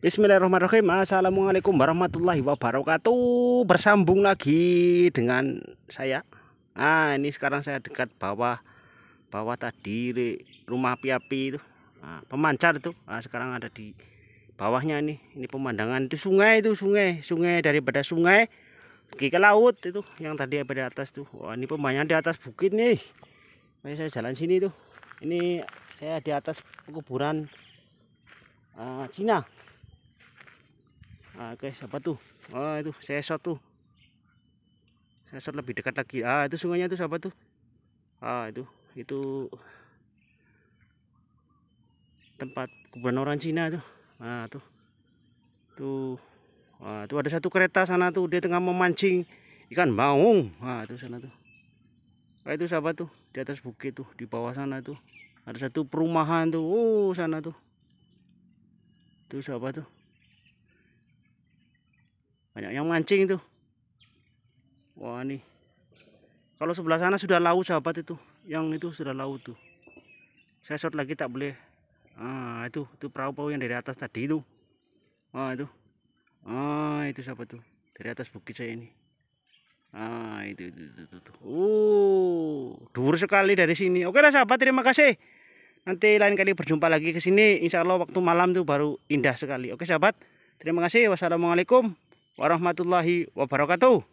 Bismillahirrahmanirrahim Assalamualaikum warahmatullahi wabarakatuh Bersambung lagi dengan saya Nah ini sekarang saya dekat bawah Bawah tadi rumah api-api itu nah, Pemancar itu nah, Sekarang ada di bawahnya ini Ini pemandangan itu sungai itu sungai Sungai daripada sungai Pergi ke laut itu Yang tadi ada di atas tuh Wah ini pemandangan di atas bukit nih Mari saya jalan sini tuh Ini saya di atas kuburan uh, Cina ah, Oke, guys apa tuh oh itu sesot tuh sesot lebih dekat lagi ah itu sungainya tuh siapa tuh ah itu itu tempat kuburan orang Cina tuh ah tuh tuh ah, tuh ada satu kereta sana tuh dia tengah memancing ikan baung ah itu sana tuh ah itu siapa tuh di atas bukit tuh di bawah sana tuh ada satu perumahan tuh oh sana tuh itu siapa tuh banyak yang mancing itu wah nih kalau sebelah sana sudah laut sahabat itu yang itu sudah laut tuh saya short lagi tak boleh ah itu itu perahu-perahu yang dari atas tadi itu ah itu ah itu siapa tuh dari atas bukit saya ini ah itu itu itu, itu, uh oh dur sekali dari sini oke lah sahabat terima kasih nanti lain kali berjumpa lagi ke sini insya Allah waktu malam tuh baru indah sekali oke sahabat terima kasih wassalamualaikum warahmatullahi wabarakatuh